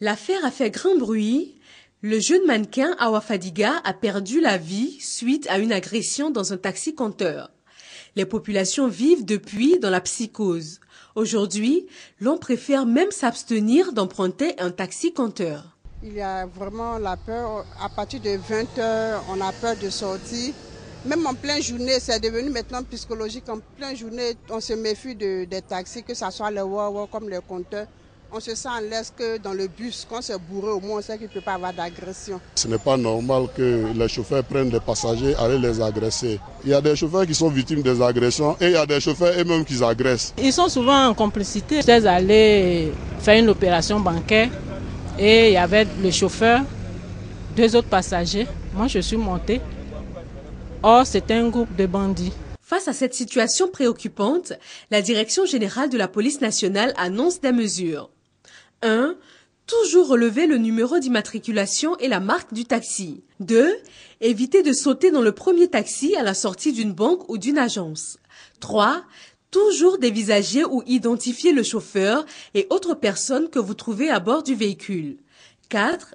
L'affaire a fait grand bruit. Le jeune mannequin Awa Fadiga a perdu la vie suite à une agression dans un taxi-compteur. Les populations vivent depuis dans la psychose. Aujourd'hui, l'on préfère même s'abstenir d'emprunter un taxi-compteur. Il y a vraiment la peur. À partir de 20 h on a peur de sortir. Même en pleine journée, c'est devenu maintenant psychologique. En pleine journée, on se méfie des taxis, que ce soit le Wawa comme les compteurs. On se sent à que dans le bus, quand c'est bourré, au moins on sait qu'il ne peut pas avoir d'agression. Ce n'est pas normal que les chauffeurs prennent des passagers, aller les agresser. Il y a des chauffeurs qui sont victimes des agressions et il y a des chauffeurs eux-mêmes qui agressent. Ils sont souvent en complicité. J'étais allé faire une opération bancaire et il y avait le chauffeur, deux autres passagers. Moi, je suis montée. Or, c'est un groupe de bandits. Face à cette situation préoccupante, la Direction générale de la police nationale annonce des mesures. 1. Toujours relever le numéro d'immatriculation et la marque du taxi. 2. Éviter de sauter dans le premier taxi à la sortie d'une banque ou d'une agence. 3. Toujours dévisager ou identifier le chauffeur et autres personnes que vous trouvez à bord du véhicule. 4.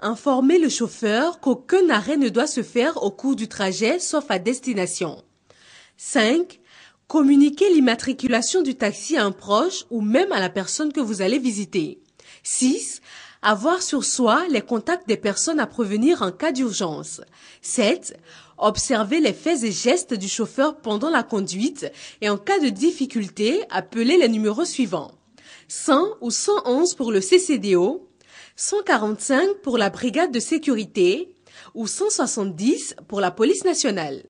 Informer le chauffeur qu'aucun arrêt ne doit se faire au cours du trajet sauf à destination. 5. Communiquer l'immatriculation du taxi à un proche ou même à la personne que vous allez visiter. 6. Avoir sur soi les contacts des personnes à prévenir en cas d'urgence. 7. Observer les faits et gestes du chauffeur pendant la conduite et en cas de difficulté, appeler les numéros suivants. 100 ou 111 pour le CCDO, 145 pour la brigade de sécurité ou 170 pour la police nationale.